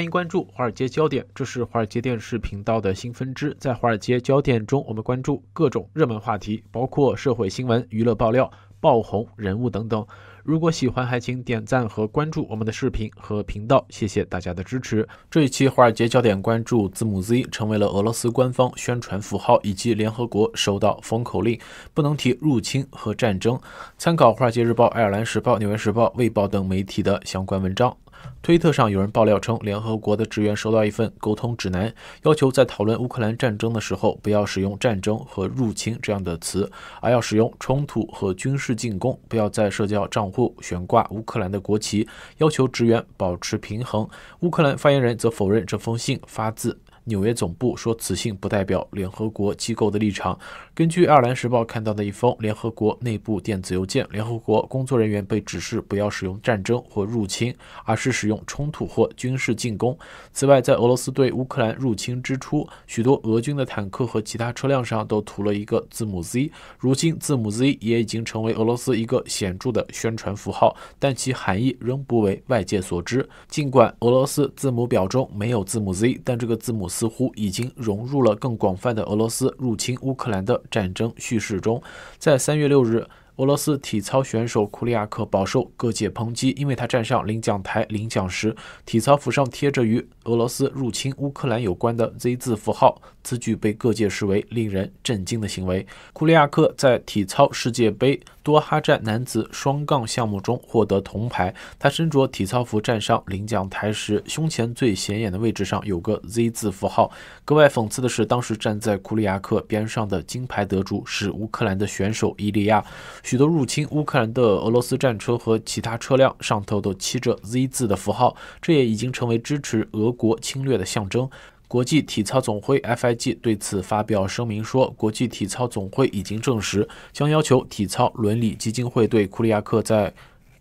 欢迎关注《华尔街焦点》，这是华尔街电视频道的新分支。在《华尔街焦点》中，我们关注各种热门话题，包括社会新闻、娱乐爆料、爆红人物等等。如果喜欢，还请点赞和关注我们的视频和频道。谢谢大家的支持。这一期《华尔街焦点》关注字母 Z 成为了俄罗斯官方宣传符号，以及联合国收到封口令，不能提入侵和战争。参考《华尔街日报》《爱尔兰时报》《纽约时报》《卫报》等媒体的相关文章。推特上有人爆料称，联合国的职员收到一份沟通指南，要求在讨论乌克兰战争的时候不要使用“战争”和“入侵”这样的词，而要使用“冲突”和“军事进攻”。不要在社交账户悬挂乌克兰的国旗。要求职员保持平衡。乌克兰发言人则否认这封信发自。纽约总部说，此信不代表联合国机构的立场。根据《爱尔兰时报》看到的一封联合国内部电子邮件，联合国工作人员被指示不要使用战争或入侵，而是使用冲突或军事进攻。此外，在俄罗斯对乌克兰入侵之初，许多俄军的坦克和其他车辆上都涂了一个字母 Z。如今，字母 Z 也已经成为俄罗斯一个显著的宣传符号，但其含义仍不为外界所知。尽管俄罗斯字母表中没有字母 Z，但这个字母。似乎已经融入了更广泛的俄罗斯入侵乌克兰的战争叙事中。在三月六日。俄罗斯体操选手库里亚克饱受各界抨击，因为他站上领奖台领奖时，体操服上贴着与俄罗斯入侵乌克兰有关的 Z 字符号，此举被各界视为令人震惊的行为。库里亚克在体操世界杯多哈站男子双杠项目中获得铜牌，他身着体操服站上领奖台时，胸前最显眼的位置上有个 Z 字符号。格外讽刺的是，当时站在库里亚克边上的金牌得主是乌克兰的选手伊利亚。许多入侵乌克兰的俄罗斯战车和其他车辆上头都漆着 Z 字的符号，这也已经成为支持俄国侵略的象征。国际体操总会 FIG 对此发表声明说，国际体操总会已经证实，将要求体操伦理基金会对库利亚克在。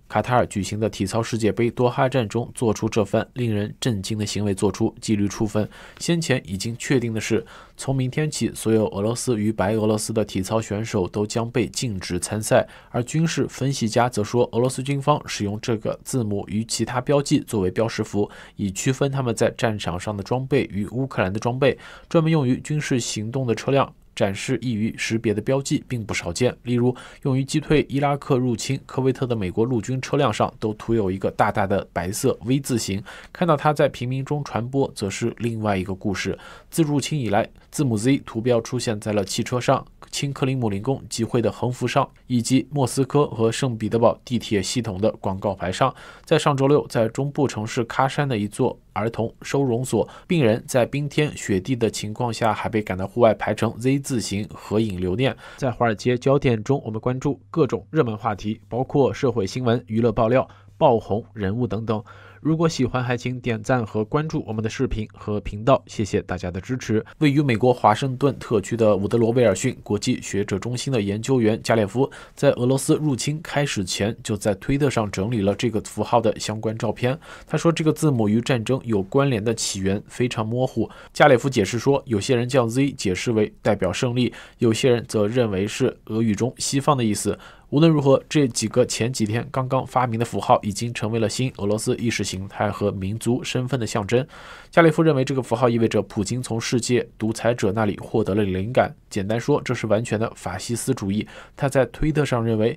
卡塔尔举行的体操世界杯多哈战中，做出这番令人震惊的行为，做出纪律处分。先前已经确定的是，从明天起，所有俄罗斯与白俄罗斯的体操选手都将被禁止参赛。而军事分析家则说，俄罗斯军方使用这个字母与其他标记作为标识符，以区分他们在战场上的装备与乌克兰的装备，专门用于军事行动的车辆。展示易于识别的标记并不少见，例如用于击退伊拉克入侵科威特的美国陆军车辆上都涂有一个大大的白色 V 字形。看到它在平民中传播，则是另外一个故事。自入侵以来，字母 Z 图标出现在了汽车上。亲克林姆林宫集会的横幅上，以及莫斯科和圣彼得堡地铁系统的广告牌上，在上周六，在中部城市喀山的一座儿童收容所，病人在冰天雪地的情况下，还被赶到户外排成 Z 字形合影留念。在华尔街焦点中，我们关注各种热门话题，包括社会新闻、娱乐爆料、爆红人物等等。如果喜欢，还请点赞和关注我们的视频和频道，谢谢大家的支持。位于美国华盛顿特区的伍德罗·威尔逊国际学者中心的研究员加列夫，在俄罗斯入侵开始前，就在推特上整理了这个符号的相关照片。他说，这个字母与战争有关联的起源非常模糊。加列夫解释说，有些人将 Z 解释为代表胜利，有些人则认为是俄语中“西方”的意思。无论如何，这几个前几天刚刚发明的符号已经成为了新俄罗斯意识形态和民族身份的象征。加里夫认为，这个符号意味着普京从世界独裁者那里获得了灵感。简单说，这是完全的法西斯主义。他在推特上认为，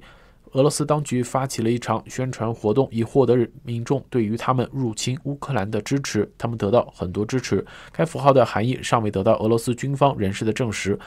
俄罗斯当局发起了一场宣传活动，以获得民众对于他们入侵乌克兰的支持。他们得到很多支持。该符号的含义尚未得到俄罗斯军方人士的证实。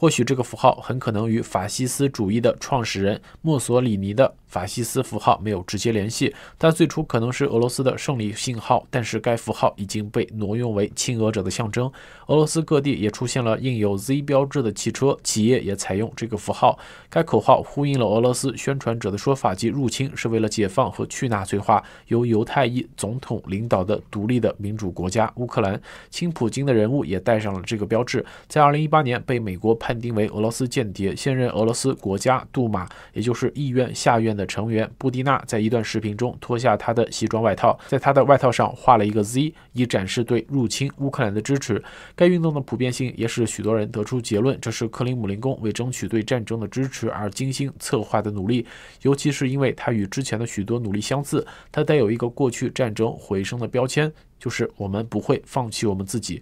或许这个符号很可能与法西斯主义的创始人墨索里尼的。法西斯符号没有直接联系，它最初可能是俄罗斯的胜利信号，但是该符号已经被挪用为亲俄者的象征。俄罗斯各地也出现了印有 Z 标志的汽车，企业也采用这个符号。该口号呼应了俄罗斯宣传者的说法，即入侵是为了解放和去纳粹化，由犹太裔总统领导的独立的民主国家乌克兰。亲普京的人物也戴上了这个标志。在2018年被美国判定为俄罗斯间谍，现任俄罗斯国家杜马，也就是议院下院。的成员布蒂娜在一段视频中脱下他的西装外套，在他的外套上画了一个 Z，以展示对入侵乌克兰的支持。该运动的普遍性也使许多人得出结论，这是克林姆林宫为争取对战争的支持而精心策划的努力，尤其是因为它与之前的许多努力相似。它带有一个过去战争回声的标签，就是我们不会放弃我们自己。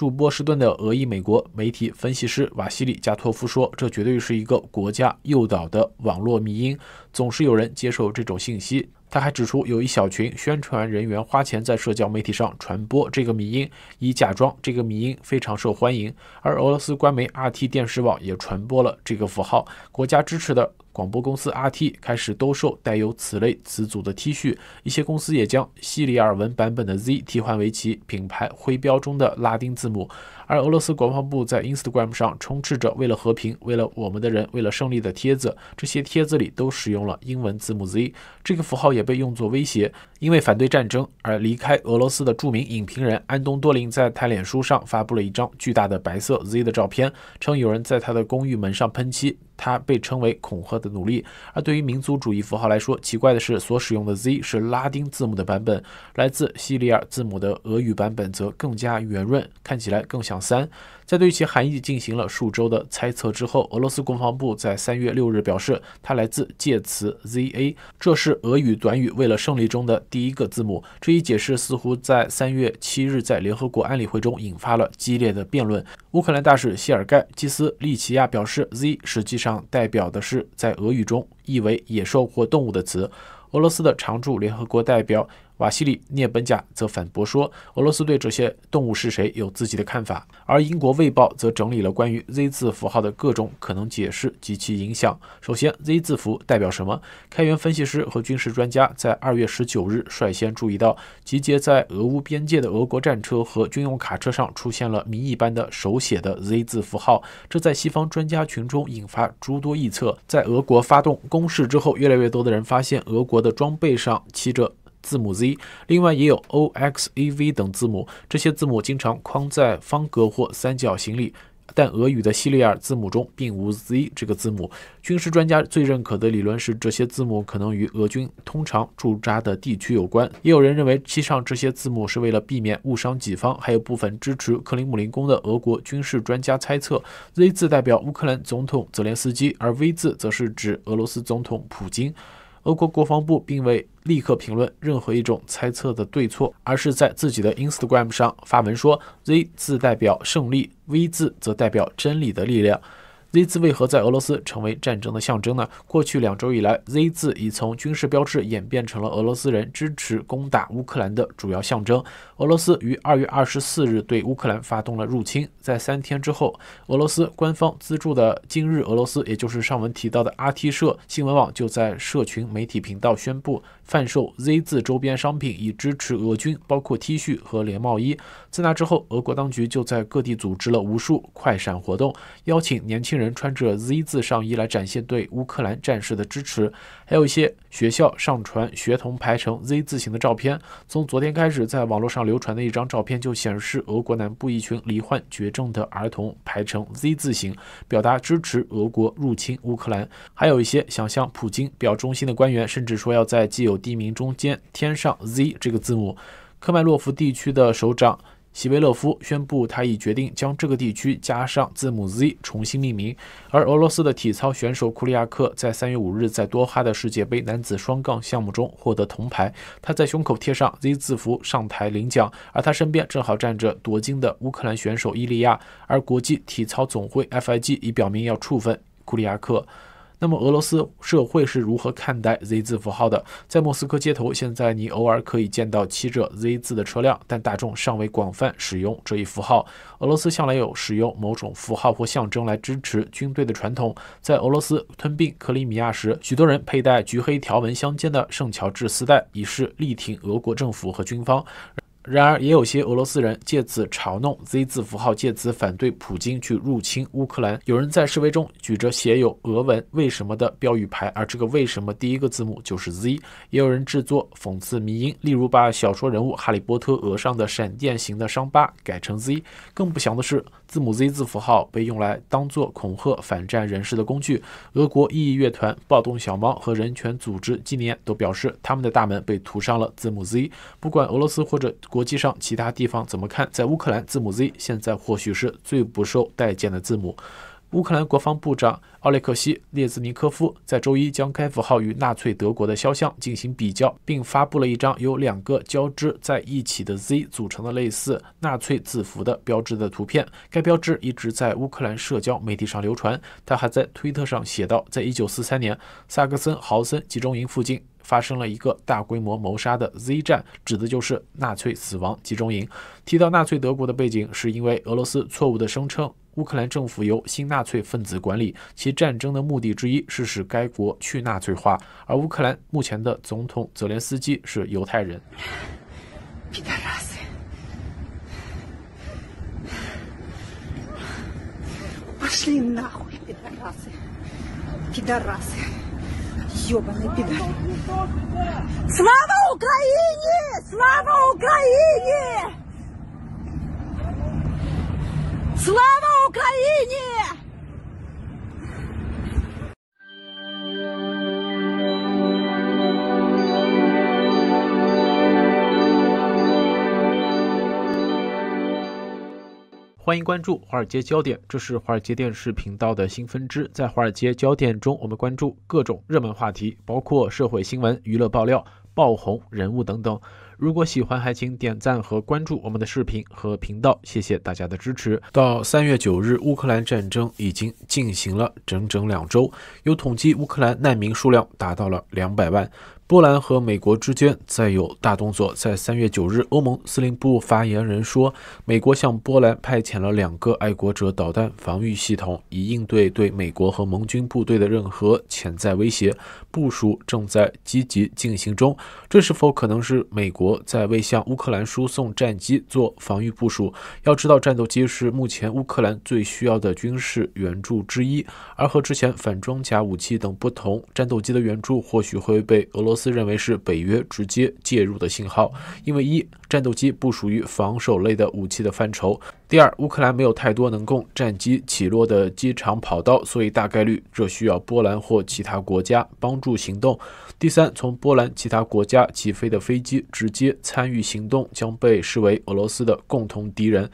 驻波士顿的俄裔美国媒体分析师瓦西里加托夫说：“这绝对是一个国家诱导的网络迷因，总是有人接受这种信息。”他还指出，有一小群宣传人员花钱在社交媒体上传播这个迷因，以假装这个迷因非常受欢迎。而俄罗斯官媒 RT 电视网也传播了这个符号，国家支持的。广播公司 RT 开始兜售带有此类词组的 T 恤，一些公司也将西里尔文版本的 Z 替换为其品牌徽标中的拉丁字母。而俄罗斯国防部在 Instagram 上充斥着“为了和平，为了我们的人，为了胜利”的帖子，这些帖子里都使用了英文字母 Z 这个符号，也被用作威胁。因为反对战争而离开俄罗斯的著名影评人安东多林，在他脸书上发布了一张巨大的白色 Z 的照片，称有人在他的公寓门上喷漆。他被称为恐吓的努力。而对于民族主义符号来说，奇怪的是，所使用的 Z 是拉丁字母的版本，来自西里尔字母的俄语版本则更加圆润，看起来更像。三，在对其含义进行了数周的猜测之后，俄罗斯国防部在三月六日表示，它来自介词 za，这是俄语短语“为了胜利”中的第一个字母。这一解释似乎在三月七日在联合国安理会中引发了激烈的辩论。乌克兰大使谢尔盖·基斯利奇亚表示，z 实际上代表的是在俄语中意为“野兽”或“动物”的词。俄罗斯的常驻联合国代表。瓦西里涅本贾则反驳说，俄罗斯对这些动物是谁有自己的看法。而英国《卫报》则整理了关于 Z 字符号的各种可能解释及其影响。首先，Z 字符代表什么？开源分析师和军事专家在二月十九日率先注意到，集结在俄乌边界的俄国战车和军用卡车上出现了谜一般的手写的 Z 字符号，这在西方专家群中引发诸多臆测。在俄国发动攻势之后，越来越多的人发现，俄国的装备上骑着。字母 Z，另外也有 O、X、A、V 等字母，这些字母经常框在方格或三角形里。但俄语的西里尔字母中并无 Z 这个字母。军事专家最认可的理论是，这些字母可能与俄军通常驻扎的地区有关。也有人认为，其上这些字母是为了避免误伤己方。还有部分支持克林姆林宫的俄国军事专家猜测，Z 字代表乌克兰总统泽连斯基，而 V 字则是指俄罗斯总统普京。俄国国防部并未立刻评论任何一种猜测的对错，而是在自己的 Instagram 上发文说：“Z 字代表胜利，V 字则代表真理的力量。” Z 字为何在俄罗斯成为战争的象征呢？过去两周以来，Z 字已从军事标志演变成了俄罗斯人支持攻打乌克兰的主要象征。俄罗斯于二月二十四日对乌克兰发动了入侵，在三天之后，俄罗斯官方资助的今日俄罗斯，也就是上文提到的 RT 社新闻网，就在社群媒体频道宣布。贩售 Z 字周边商品以支持俄军，包括 T 恤和连帽衣。自那之后，俄国当局就在各地组织了无数快闪活动，邀请年轻人穿着 Z 字上衣来展现对乌克兰战士的支持。还有一些学校上传学童排成 Z 字形的照片。从昨天开始，在网络上流传的一张照片就显示，俄国南部一群罹患绝症的儿童排成 Z 字形，表达支持俄国入侵乌克兰。还有一些想向普京表忠心的官员，甚至说要在既有地名中间添上 Z 这个字母，科迈洛夫地区的首长席维勒夫宣布，他已决定将这个地区加上字母 Z 重新命名。而俄罗斯的体操选手库里亚克在三月五日在多哈的世界杯男子双杠项目中获得铜牌，他在胸口贴上 Z 字符上台领奖，而他身边正好站着夺金的乌克兰选手伊利亚。而国际体操总会 FIG 已表明要处分库里亚克。那么，俄罗斯社会是如何看待 Z 字符号的？在莫斯科街头，现在你偶尔可以见到骑着 Z 字的车辆，但大众尚未广泛使用这一符号。俄罗斯向来有使用某种符号或象征来支持军队的传统。在俄罗斯吞并克里米亚时，许多人佩戴橘黑条纹相间的圣乔治丝带，以示力挺俄国政府和军方。然而，也有些俄罗斯人借此嘲弄 Z 字符号，借此反对普京去入侵乌克兰。有人在示威中举着写有俄文“为什么”的标语牌，而这个“为什么”第一个字母就是 Z。也有人制作讽刺迷因，例如把小说人物哈利波特额上的闪电形的伤疤改成 Z。更不祥的是，字母 Z 字符号被用来当做恐吓反战人士的工具。俄国异议乐团“暴动小猫”和人权组织“纪念”都表示，他们的大门被涂上了字母 Z。不管俄罗斯或者国。国际上其他地方怎么看？在乌克兰，字母 Z 现在或许是最不受待见的字母。乌克兰国防部长奥列克西·列兹尼科夫在周一将该符号与纳粹德国的肖像进行比较，并发布了一张由两个交织在一起的 Z 组成的类似纳粹字符的标志的图片。该标志一直在乌克兰社交媒体上流传。他还在推特上写道：“在1943年，萨克森豪森集中营附近发生了一个大规模谋杀的 Z 战，指的就是纳粹死亡集中营。”提到纳粹德国的背景，是因为俄罗斯错误地声称。乌克兰政府由新纳粹分子管理，其战争的目的之一是使该国去纳粹化。而乌克兰目前的总统泽连斯基是犹太人。斯拉沃乌克兰欢迎关注《华尔街焦点》，这是《华尔街电视频道》的新分支。在《华尔街焦点》中，我们关注各种热门话题，包括社会新闻、娱乐爆料、爆红人物等等。如果喜欢，还请点赞和关注我们的视频和频道，谢谢大家的支持。到三月九日，乌克兰战争已经进行了整整两周，有统计，乌克兰难民数量达到了两百万。波兰和美国之间再有大动作。在三月九日，欧盟司令部发言人说，美国向波兰派遣了两个爱国者导弹防御系统，以应对对美国和盟军部队的任何潜在威胁。部署正在积极进行中。这是否可能是美国在为向乌克兰输送战机做防御部署？要知道，战斗机是目前乌克兰最需要的军事援助之一。而和之前反装甲武器等不同，战斗机的援助或许会被俄罗斯。自认为是北约直接介入的信号，因为一，战斗机不属于防守类的武器的范畴；第二，乌克兰没有太多能供战机起落的机场跑道，所以大概率这需要波兰或其他国家帮助行动；第三，从波兰其他国家起飞的飞机直接参与行动，将被视为俄罗斯的共同敌人。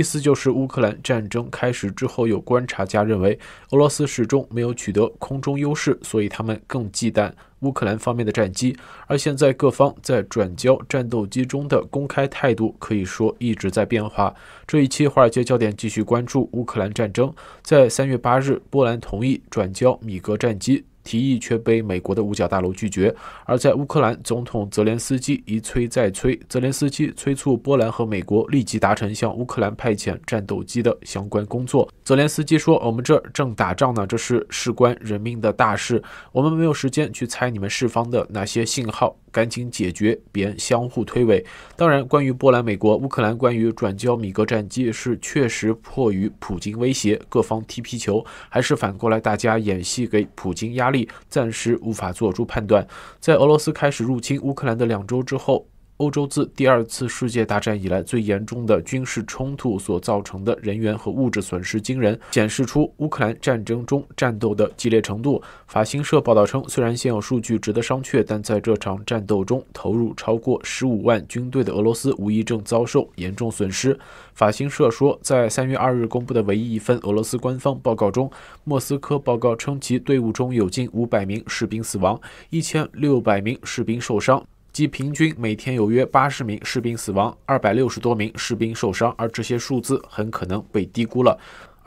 第四就是乌克兰战争开始之后，有观察家认为俄罗斯始终没有取得空中优势，所以他们更忌惮乌克兰方面的战机。而现在各方在转交战斗机中的公开态度，可以说一直在变化。这一期《华尔街焦点》继续关注乌克兰战争，在三月八日，波兰同意转交米格战机。提议却被美国的五角大楼拒绝。而在乌克兰，总统泽连斯基一催再催。泽连斯基催促波兰和美国立即达成向乌克兰派遣战斗机的相关工作。泽连斯基说：“我们这正打仗呢，这是事关人命的大事，我们没有时间去猜你们释放的那些信号。”赶紧解决，别相互推诿。当然，关于波兰、美国、乌克兰关于转交米格战机，是确实迫于普京威胁，各方踢皮球，还是反过来大家演戏给普京压力，暂时无法做出判断。在俄罗斯开始入侵乌克兰的两周之后。欧洲自第二次世界大战以来最严重的军事冲突所造成的人员和物质损失惊人，显示出乌克兰战争中战斗的激烈程度。法新社报道称，虽然现有数据值得商榷，但在这场战斗中投入超过十五万军队的俄罗斯无疑正遭受严重损失。法新社说，在三月二日公布的唯一一份俄罗斯官方报告中，莫斯科报告称其队伍中有近五百名士兵死亡一千六百名士兵受伤。即平均每天有约八十名士兵死亡，二百六十多名士兵受伤，而这些数字很可能被低估了。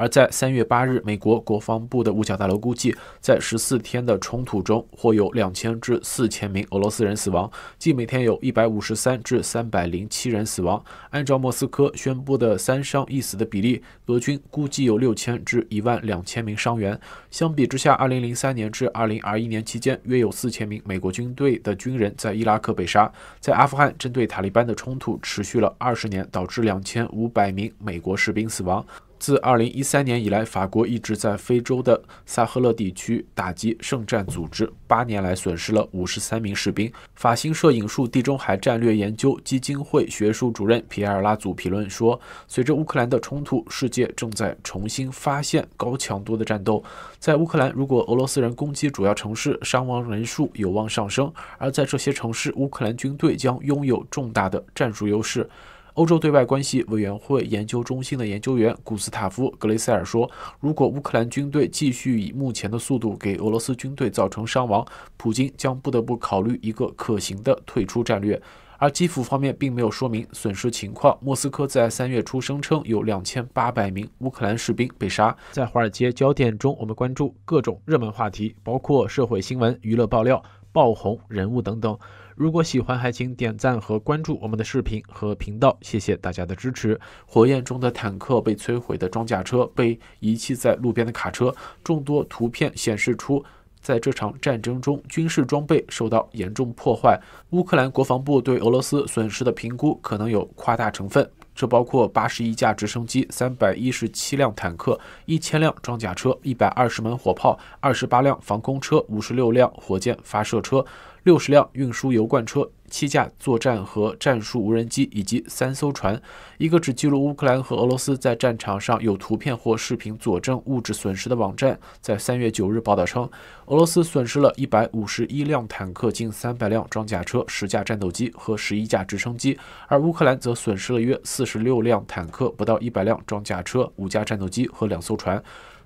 而在三月八日，美国国防部的五角大楼估计，在十四天的冲突中，或有两千至四千名俄罗斯人死亡，即每天有一百五十三至三百零七人死亡。按照莫斯科宣布的三伤一死的比例，俄军估计有六千至一万两千名伤员。相比之下，二零零三年至二零二一年期间，约有四千名美国军队的军人在伊拉克被杀，在阿富汗针对塔利班的冲突持续了二十年，导致两千五百名美国士兵死亡。自2013年以来，法国一直在非洲的萨赫勒地区打击圣战组织，八年来损失了53名士兵。法新社引述地中海战略研究基金会学术主任皮埃尔拉祖评论说：“随着乌克兰的冲突，世界正在重新发现高强度的战斗。在乌克兰，如果俄罗斯人攻击主要城市，伤亡人数有望上升；而在这些城市，乌克兰军队将拥有重大的战术优势。”欧洲对外关系委员会研究中心的研究员古斯塔夫·格雷塞尔说：“如果乌克兰军队继续以目前的速度给俄罗斯军队造成伤亡，普京将不得不考虑一个可行的退出战略。”而基辅方面并没有说明损失情况。莫斯科在三月初声称有两千八百名乌克兰士兵被杀。在华尔街焦点中，我们关注各种热门话题，包括社会新闻、娱乐爆料、爆红人物等等。如果喜欢，还请点赞和关注我们的视频和频道，谢谢大家的支持。火焰中的坦克被摧毁的装甲车被遗弃在路边的卡车，众多图片显示出，在这场战争中，军事装备受到严重破坏。乌克兰国防部对俄罗斯损失的评估可能有夸大成分，这包括八十一架直升机、三百一十七辆坦克、一千辆装甲车、一百二十门火炮、二十八辆防空车、五十六辆火箭发射车。六十辆运输油罐车。七架作战和战术无人机以及三艘船，一个只记录乌克兰和俄罗斯在战场上有图片或视频佐证物质损失的网站，在三月九日报道称，俄罗斯损失了一百五十一辆坦克、近三百辆装甲车、十架战斗机和十一架直升机，而乌克兰则损失了约四十六辆坦克、不到一百辆装甲车、五架战斗机和两艘船。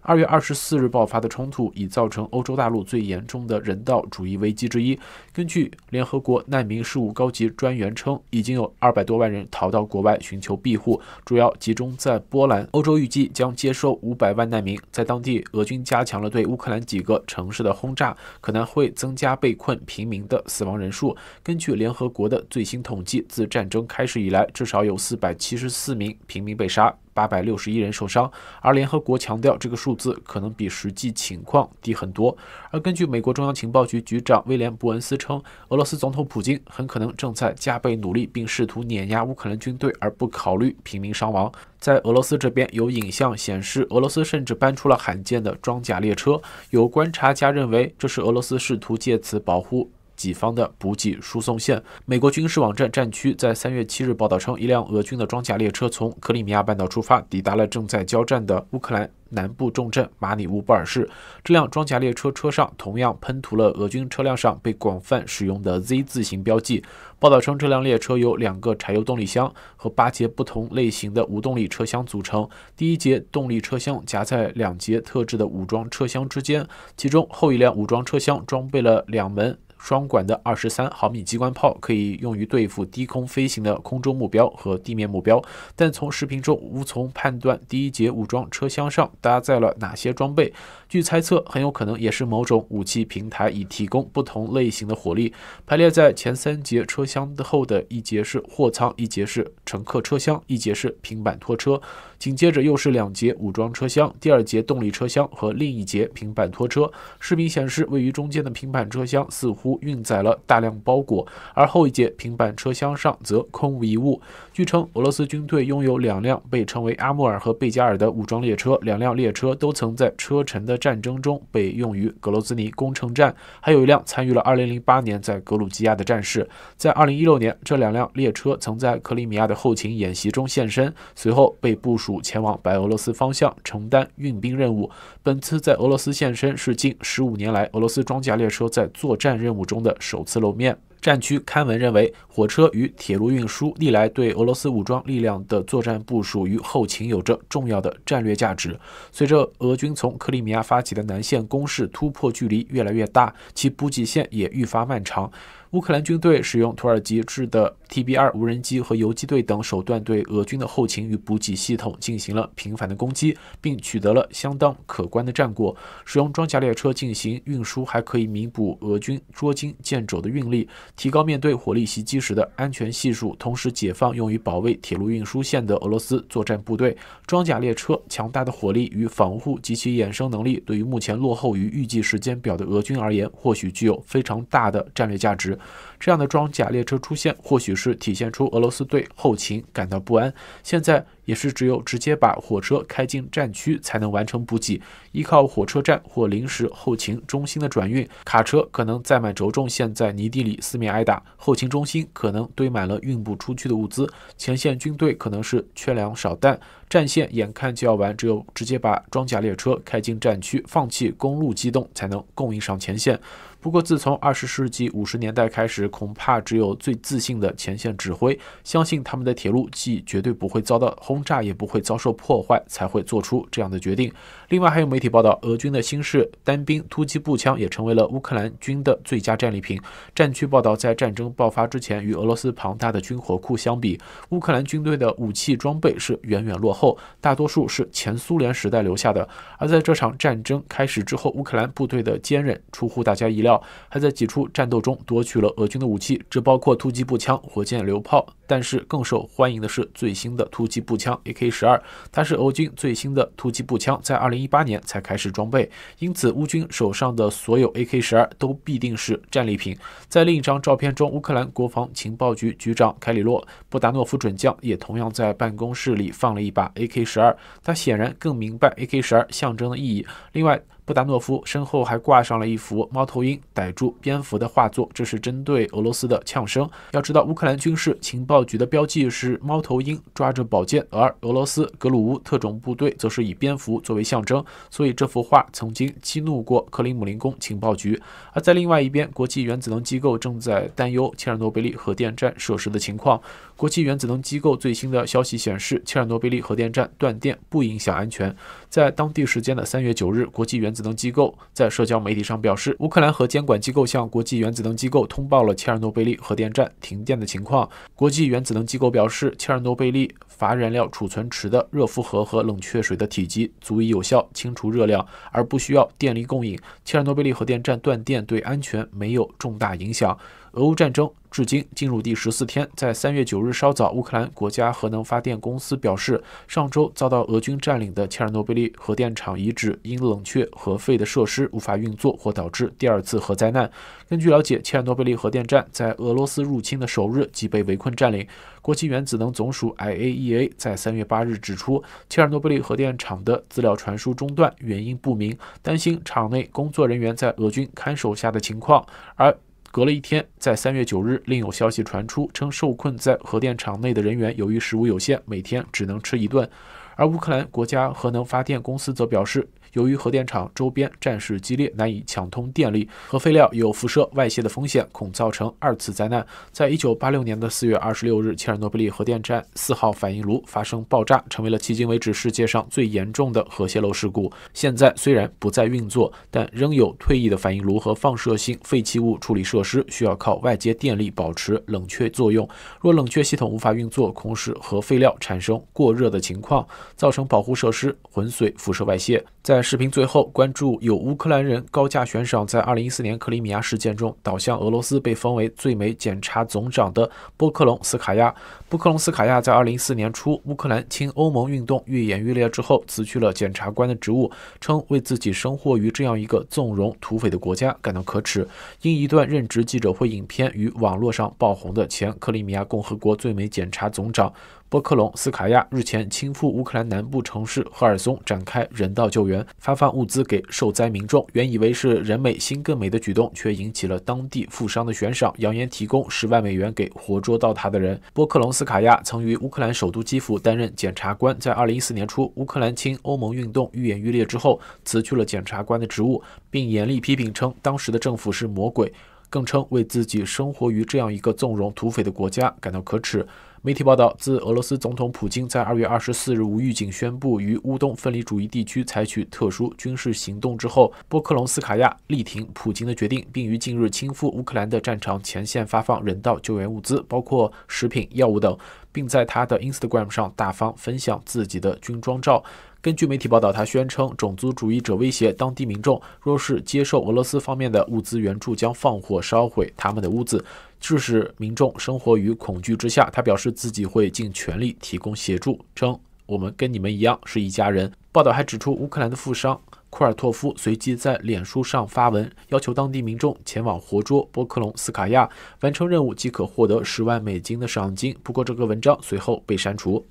二月二十四日爆发的冲突已造成欧洲大陆最严重的人道主义危机之一。根据联合国难民。事务高级专员称，已经有二百多万人逃到国外寻求庇护，主要集中在波兰、欧洲。预计将接收五百万难民。在当地，俄军加强了对乌克兰几个城市的轰炸，可能会增加被困平民的死亡人数。根据联合国的最新统计，自战争开始以来，至少有四百七十四名平民被杀。八百六十一人受伤，而联合国强调这个数字可能比实际情况低很多。而根据美国中央情报局局长威廉·布恩斯称，俄罗斯总统普京很可能正在加倍努力，并试图碾压乌克兰军队，而不考虑平民伤亡。在俄罗斯这边，有影像显示，俄罗斯甚至搬出了罕见的装甲列车。有观察家认为，这是俄罗斯试图借此保护。己方的补给输送线。美国军事网站战区在三月七日报道称，一辆俄军的装甲列车从克里米亚半岛出发，抵达了正在交战的乌克兰南部重镇马里乌波尔市。这辆装甲列车车上同样喷涂了俄军车辆上被广泛使用的 Z 字形标记。报道称，这辆列车由两个柴油动力箱和八节不同类型的无动力车厢组成。第一节动力车厢夹在两节特制的武装车厢之间，其中后一辆武装车厢装备了两门。双管的二十三毫米机关炮可以用于对付低空飞行的空中目标和地面目标，但从视频中无从判断第一节武装车厢上搭载了哪些装备。据猜测，很有可能也是某种武器平台，以提供不同类型的火力。排列在前三节车厢的后的一节是货舱，一节是乘客车厢，一节是平板拖车，紧接着又是两节武装车厢，第二节动力车厢和另一节平板拖车。视频显示，位于中间的平板车厢似乎。运载了大量包裹，而后一节平板车厢上则空无一物。据称，俄罗斯军队拥有两辆被称为阿穆尔和贝加尔的武装列车，两辆列车都曾在车臣的战争中被用于格罗兹尼攻城战，还有一辆参与了2008年在格鲁吉亚的战事。在2016年，这两辆列车曾在克里米亚的后勤演习中现身，随后被部署前往白俄罗斯方向，承担运兵任务。本次在俄罗斯现身是近15年来俄罗斯装甲列车在作战任务。中的首次露面。战区刊文认为，火车与铁路运输历来对俄罗斯武装力量的作战部署与后勤有着重要的战略价值。随着俄军从克里米亚发起的南线攻势突破距离越来越大，其补给线也愈发漫长。乌克兰军队使用土耳其制的 TBR 无人机和游击队等手段，对俄军的后勤与补给系统进行了频繁的攻击，并取得了相当可观的战果。使用装甲列车进行运输，还可以弥补俄军捉襟见肘的运力，提高面对火力袭击时的安全系数，同时解放用于保卫铁路运输线的俄罗斯作战部队。装甲列车强大的火力与防护及其衍生能力，对于目前落后于预计时间表的俄军而言，或许具有非常大的战略价值。这样的装甲列车出现，或许是体现出俄罗斯对后勤感到不安。现在也是只有直接把火车开进战区，才能完成补给。依靠火车站或临时后勤中心的转运，卡车可能载满轴重陷在泥地里四面挨打；后勤中心可能堆满了运不出去的物资；前线军队可能是缺粮少弹，战线眼看就要完。只有直接把装甲列车开进战区，放弃公路机动，才能供应上前线。不过，自从二十世纪五十年代开始，恐怕只有最自信的前线指挥相信他们的铁路既绝对不会遭到轰炸，也不会遭受破坏，才会做出这样的决定。另外还有媒体报道，俄军的新式单兵突击步枪也成为了乌克兰军的最佳战利品。战区报道，在战争爆发之前，与俄罗斯庞大的军火库相比，乌克兰军队的武器装备是远远落后，大多数是前苏联时代留下的。而在这场战争开始之后，乌克兰部队的坚韧出乎大家意料，还在几处战斗中夺取了俄军的武器，这包括突击步枪、火箭榴炮，但是更受欢迎的是最新的突击步枪 AK-12，它是俄军最新的突击步枪，在二零。一八年才开始装备，因此乌军手上的所有 AK12 都必定是战利品。在另一张照片中，乌克兰国防情报局局长凯里洛·布达诺夫准将也同样在办公室里放了一把 AK12，他显然更明白 AK12 象征的意义。另外，布达诺夫身后还挂上了一幅猫头鹰逮住蝙蝠的画作，这是针对俄罗斯的呛声。要知道，乌克兰军事情报局的标记是猫头鹰抓着宝剑，而俄罗斯格鲁乌特种部队则是以蝙蝠作为象征，所以这幅画曾经激怒过克林姆林宫情报局。而在另外一边，国际原子能机构正在担忧切尔诺贝利核电站设施的情况。国际原子能机构最新的消息显示，切尔诺贝利核电站断电不影响安全。在当地时间的三月九日，国际原子能机构在社交媒体上表示，乌克兰核监管机构向国际原子能机构通报了切尔诺贝利核电站停电的情况。国际原子能机构表示，切尔诺贝利乏燃料储存池的热负荷和冷却水的体积足以有效清除热量，而不需要电力供应。切尔诺贝利核电站断电对安全没有重大影响。俄乌战争。至今进入第十四天，在三月九日稍早，乌克兰国家核能发电公司表示，上周遭到俄军占领的切尔诺贝利核电厂遗址因冷却核废的设施无法运作，或导致第二次核灾难。根据了解，切尔诺贝利核电站在俄罗斯入侵的首日即被围困占领。国际原子能总署 （IAEA） 在三月八日指出，切尔诺贝利核电厂的资料传输中断原因不明，担心厂内工作人员在俄军看守下的情况，而。隔了一天，在三月九日，另有消息传出称，受困在核电厂内的人员由于食物有限，每天只能吃一顿。而乌克兰国家核能发电公司则表示。由于核电厂周边战事激烈，难以抢通电力，核废料有辐射外泄的风险，恐造成二次灾难。在一九八六年的四月二十六日，切尔诺贝利核电站四号反应炉发生爆炸，成为了迄今为止世界上最严重的核泄漏事故。现在虽然不再运作，但仍有退役的反应炉和放射性废弃物处理设施需要靠外接电力保持冷却作用。若冷却系统无法运作，恐使核废料产生过热的情况，造成保护设施损水辐射外泄。在视频最后，关注有乌克兰人高价悬赏，在二零一四年克里米亚事件中倒向俄罗斯，被封为最美检察总长的波克隆斯卡娅。波克隆斯卡娅在二零一四年初，乌克兰亲欧盟运动愈演愈烈之后，辞去了检察官的职务，称为自己生活于这样一个纵容土匪的国家感到可耻。因一段任职记者会影片与网络上爆红的前克里米亚共和国最美检察总长。波克隆斯卡娅日前亲赴乌克兰南部城市赫尔松展开人道救援，发放物资给受灾民众。原以为是人美心更美的举动，却引起了当地富商的悬赏，扬言提供十万美元给活捉到他的人。波克隆斯卡娅曾于乌克兰首都基辅担任检察官，在二零一四年初乌克兰亲欧盟运动愈演愈烈之后，辞去了检察官的职务，并严厉批评称当时的政府是魔鬼，更称为自己生活于这样一个纵容土匪的国家感到可耻。媒体报道，自俄罗斯总统普京在二月二十四日无预警宣布于乌东分离主义地区采取特殊军事行动之后，波克隆斯卡娅力挺普京的决定，并于近日亲赴乌克兰的战场前线发放人道救援物资，包括食品、药物等，并在他的 Instagram 上大方分享自己的军装照。根据媒体报道，他宣称种族主义者威胁当地民众，若是接受俄罗斯方面的物资援助，将放火烧毁他们的屋子，致使民众生活于恐惧之下。他表示自己会尽全力提供协助，称“我们跟你们一样是一家人”。报道还指出，乌克兰的富商库尔托夫随即在脸书上发文，要求当地民众前往活捉波克隆斯卡亚，完成任务即可获得十万美金的赏金。不过，这个文章随后被删除。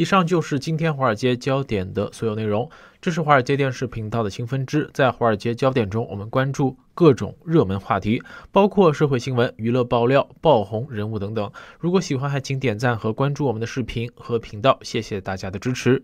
以上就是今天华尔街焦点的所有内容。这是华尔街电视频道的新分支，在华尔街焦点中，我们关注各种热门话题，包括社会新闻、娱乐爆料、爆红人物等等。如果喜欢，还请点赞和关注我们的视频和频道。谢谢大家的支持。